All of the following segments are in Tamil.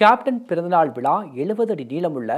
கேப்டன் பிறந்தநாள் விழா எழுபது அடி நீளமுள்ள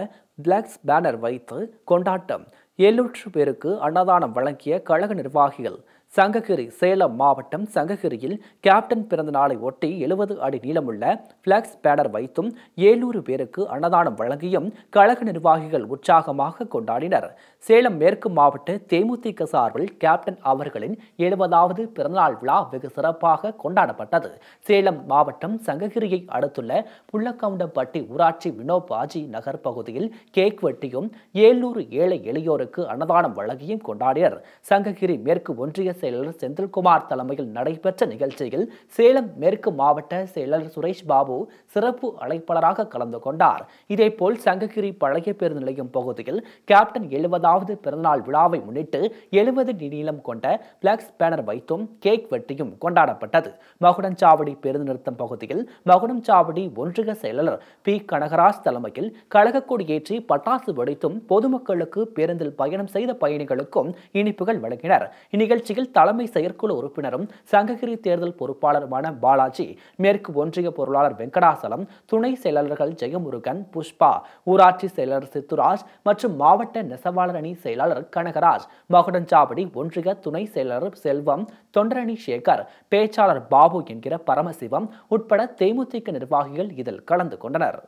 பிளாக்ஸ் பேனர் வைத்து கொண்டாட்டம் எழுநூற்று பேருக்கு அன்னதானம் வழங்கிய கழக நிர்வாகிகள் சங்ககிரி சேலம் மாவட்டம் சங்ககிரியில் கேப்டன் பிறந்த நாளை ஒட்டி எழுபது அடி நீளமுள்ள பிளக்ஸ் பேனர் வைத்தும் ஏழுநூறு பேருக்கு அன்னதானம் வழங்கியும் கழக நிர்வாகிகள் உற்சாகமாக கொண்டாடினர் சேலம் மேற்கு மாவட்ட தேமுதிக சார்பில் கேப்டன் அவர்களின் எழுபதாவது பிறந்தநாள் விழா வெகு சிறப்பாக கொண்டாடப்பட்டது சேலம் மாவட்டம் சங்ககிரியை அடுத்துள்ள புள்ளக்கவுண்டம்பட்டி ஊராட்சி வினோபாஜி நகர் பகுதியில் கேக் வெட்டியும் ஏழூறு ஏழை எளியோருக்கு அன்னதானம் வழங்கியும் கொண்டாடினர் சங்ககிரி மேற்கு ஒன்றிய செயலர் செந்தில்குமார் தலைமையில் நடைபெற்ற நிகழ்ச்சியில் சேலம் மேற்கு மாவட்ட செயலர் சுரேஷ் பாபு சிறப்பு அழைப்பாளராக கலந்து கொண்டார் இதேபோல் சங்ககிரி பழைய பேருந்து நிலையம் பகுதியில் கேப்டன் எழுபதாவது பிறந்தநாள் விழாவை முன்னிட்டு எழுபது நீளம் கொண்ட பிளக்ஸ் பேனர் வைத்தும் கேக் வெட்டியும் கொண்டாடப்பட்டது மகுடஞ்சாவடி பேருந்து நிறுத்தம் பகுதியில் மகுடஞ்சாவடி ஒன்றிய செயலாளர் பி கனகராஜ் தலைமையில் கழகக்கொடி ஏற்றி பட்டாசு வெடித்தும் பொதுமக்களுக்கு பேருந்தில் பயணம் செய்த பயணிகளுக்கும் இனிப்புகள் வழங்கினர் இந்நிகழ்ச்சியில் தலைமை செயற்குழு உறுப்பினரும் சங்ககிரி தேர்தல் பொறுப்பாளருமான பாலாஜி மேற்கு ஒன்றிய பொருளாளர் வெங்கடாசலம் துணை செயலாளர்கள் ஜெயமுருகன் புஷ்பா ஊராட்சி செயலாளர் சித்துராஜ் மற்றும் மாவட்ட நெசவாளர் அணி செயலாளர் கனகராஜ் மகுடஞ்சாவடி ஒன்றிய துணை செயலாளர் செல்வம் தொண்டரணி சேகர் பேச்சாளர் பாபு என்கிற பரமசிவம் உட்பட தேமுதிக நிர்வாகிகள் இதில் கலந்து கொண்டனர்